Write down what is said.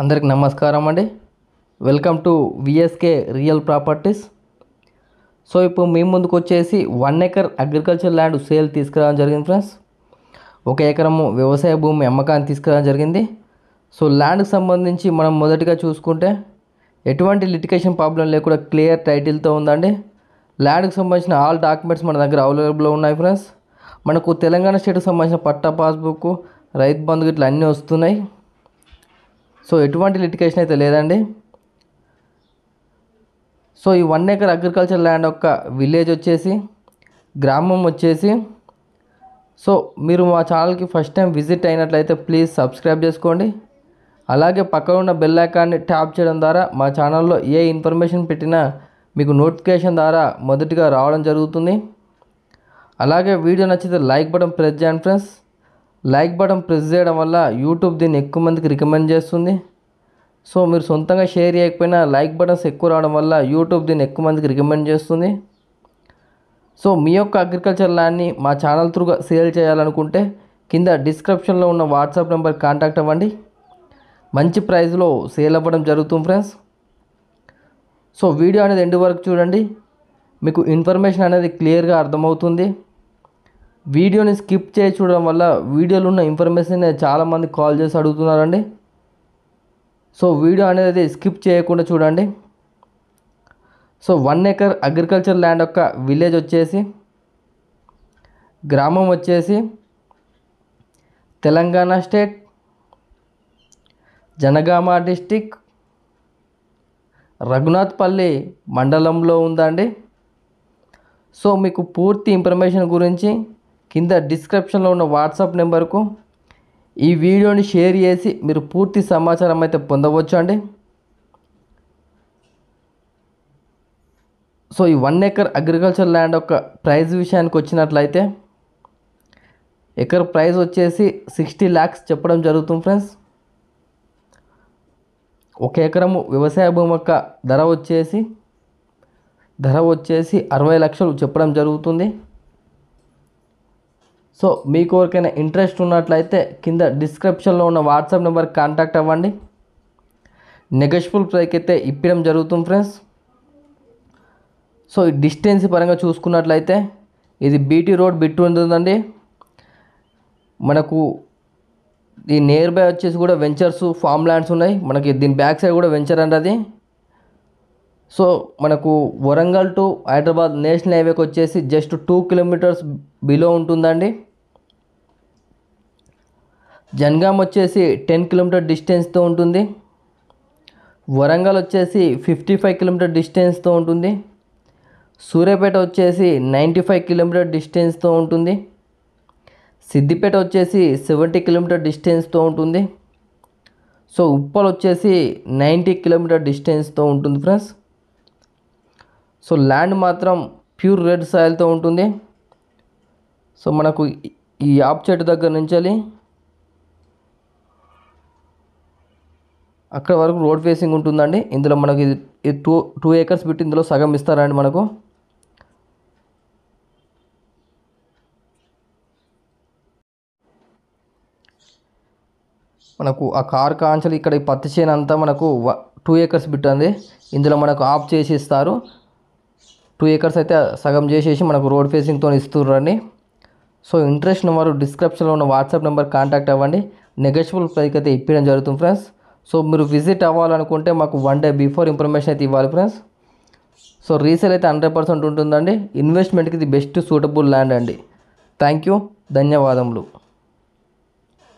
అందరికి నమస్కారం అండి welcome to VSK real properties so ఇప్పుడు మీ ముందుకు వచ్చేసి one acre agriculture land sale తీసుకురావడం జరిగింది ఫ్రెండ్స్ ఒక ఎకరము వ్యవసాయ భూమి అమ్మకాన్ని తీసుకురావడం జరిగింది సో ల్యాండ్కి సంబంధించి మనం మొదటిగా చూసుకుంటే ఎటువంటి లిటికేషన్ ప్రాబ్లం లేకుండా క్లియర్ టైటిల్తో ఉందండి ల్యాండ్కి సంబంధించిన ఆల్ డాక్యుమెంట్స్ మన దగ్గర అవైలబుల్లో ఉన్నాయి ఫ్రెండ్స్ మనకు తెలంగాణ స్టేట్కి సంబంధించిన పట్టా పాస్బుక్ రైతు బంధు ఇట్లా అన్నీ వస్తున్నాయి సో ఎటువంటి లిటికేషన్ అయితే లేదండి సో ఈ వన్ ఏకర్ అగ్రికల్చర్ ల్యాండ్ యొక్క విలేజ్ వచ్చేసి గ్రామం వచ్చేసి సో మీరు మా ఛానల్కి ఫస్ట్ టైం విజిట్ అయినట్లయితే ప్లీజ్ సబ్స్క్రైబ్ చేసుకోండి అలాగే పక్కన ఉన్న బెల్ ఐకాన్ని ట్యాప్ చేయడం ద్వారా మా ఛానల్లో ఏ ఇన్ఫర్మేషన్ పెట్టినా మీకు నోటిఫికేషన్ ద్వారా మొదటిగా రావడం జరుగుతుంది అలాగే వీడియో నచ్చితే లైక్ బటన్ ప్రెస్ చేయండి ఫ్రెండ్స్ లైక్ బటన్ ప్రెస్ చేయడం వల్ల యూట్యూబ్ దీన్ని ఎక్కువ మందికి రికమెండ్ చేస్తుంది సో మీరు సొంతంగా షేర్ చేయకపోయినా లైక్ బటన్స్ ఎక్కువ రావడం వల్ల యూట్యూబ్ దీన్ని ఎక్కువ మందికి రికమెండ్ చేస్తుంది సో మీ యొక్క అగ్రికల్చర్ ల్యాండ్ని మా ఛానల్ త్రూగా సేల్ చేయాలనుకుంటే కింద డిస్క్రిప్షన్లో ఉన్న వాట్సాప్ నెంబర్ కాంటాక్ట్ అవ్వండి మంచి ప్రైస్లో సేల్ అవ్వడం జరుగుతుంది ఫ్రెండ్స్ సో వీడియో అనేది ఎండు వరకు చూడండి మీకు ఇన్ఫర్మేషన్ అనేది క్లియర్గా అర్థమవుతుంది వీడియోని స్కిప్ చేసి చూడడం వల్ల వీడియోలో ఉన్న ఇన్ఫర్మేషన్ చాలామంది కాల్ చేసి అడుగుతున్నారండి సో వీడియో అనేది స్కిప్ చేయకుండా చూడండి so one acre agriculture land యొక్క విలేజ్ వచ్చేసి గ్రామం వచ్చేసి తెలంగాణ స్టేట్ జనగామ డిస్టిక్ రఘునాథ్పల్లి మండలంలో ఉందండి సో మీకు పూర్తి ఇన్ఫర్మేషన్ గురించి కింద డిస్క్రిప్షన్లో ఉన్న వాట్సాప్ నెంబర్కు ఈ వీడియోని షేర్ చేసి మీరు పూర్తి సమాచారం అయితే పొందవచ్చు అండి సో ఈ వన్ ఎకర్ అగ్రికల్చర్ ల్యాండ్ యొక్క ప్రైజ్ విషయానికి వచ్చినట్లయితే ఎకర్ ప్రైజ్ వచ్చేసి సిక్స్టీ ల్యాక్స్ చెప్పడం జరుగుతుంది ఫ్రెండ్స్ ఒక ఎకరము వ్యవసాయ భూమి యొక్క ధర వచ్చేసి ధర వచ్చేసి అరవై లక్షలు చెప్పడం జరుగుతుంది సో మీకు ఎవరికైనా ఇంట్రెస్ట్ ఉన్నట్లయితే కింద డిస్క్రిప్షన్లో ఉన్న వాట్సాప్ నెంబర్ కాంటాక్ట్ అవ్వండి నెగోషియబుల్ ప్రైక్ అయితే ఇప్పడం జరుగుతుంది ఫ్రెండ్స్ సో ఈ డిస్టెన్స్ పరంగా చూసుకున్నట్లయితే ఇది బీటీ రోడ్ బిట్టు ఉంటుందండి మనకు ఈ నియర్ బై వచ్చేసి కూడా వెంచర్స్ ఫామ్ ల్యాండ్స్ ఉన్నాయి మనకి దీని బ్యాక్ సైడ్ కూడా వెంచర్ అండి అది సో మనకు వరంగల్ టు హైదరాబాద్ నేషనల్ హైవేకి వచ్చేసి జస్ట్ టూ కిలోమీటర్స్ బిలో ఉంటుందండి జన్గామ్ వచ్చేసి టెన్ కిలోమీటర్ డిస్టెన్స్తో ఉంటుంది వరంగల్ వచ్చేసి ఫిఫ్టీ ఫైవ్ కిలోమీటర్ డిస్టెన్స్తో ఉంటుంది సూర్యాపేట వచ్చేసి నైంటీ ఫైవ్ కిలోమీటర్ డిస్టెన్స్తో ఉంటుంది సిద్దిపేట వచ్చేసి సెవెంటీ కిలోమీటర్ డిస్టెన్స్తో ఉంటుంది సో ఉప్పల్ వచ్చేసి నైంటీ కిలోమీటర్ డిస్టెన్స్తో ఉంటుంది ఫ్రెండ్స్ సో ల్యాండ్ మాత్రం ప్యూర్ రెడ్ సాయిల్తో ఉంటుంది సో మనకు ఈ యాప్ చెట్టు దగ్గర నుంచి అక్కడ వరకు రోడ్ ఫేసింగ్ ఉంటుందండి ఇందులో మనకి ఇది టూ టూ ఏకర్స్ పెట్టి ఇందులో సగం ఇస్తారండి మనకు మనకు ఆ కార్ కాంచలు ఇక్కడ ఈ పత్తి చేను అంతా మనకు టూ ఏకర్స్ పెట్టింది ఇందులో మనకు ఆఫ్ చేసి ఇస్తారు టూ ఏకర్స్ అయితే సగం చేసేసి మనకు రోడ్ ఫేసింగ్తో ఇస్తుండ్రండి సో ఇంట్రెస్ట్ వారు డిస్క్రిప్షన్లో ఉన్న వాట్సాప్ నెంబర్ కాంటాక్ట్ అవ్వండి నెగోషియబుల్ ప్రైస్ అయితే ఇప్పించడం జరుగుతుంది ఫ్రెండ్స్ సో మీరు విజిట్ అవ్వాలనుకుంటే మాకు వన్ డే బిఫోర్ ఇన్ఫర్మేషన్ అయితే ఇవ్వాలి ఫ్రెండ్స్ సో రీసేల్ అయితే హండ్రెడ్ పర్సెంట్ ఉంటుందండి ఇన్వెస్ట్మెంట్కి ఇది బెస్ట్ సూటబుల్ ల్యాండ్ అండి థ్యాంక్ యూ ధన్యవాదములు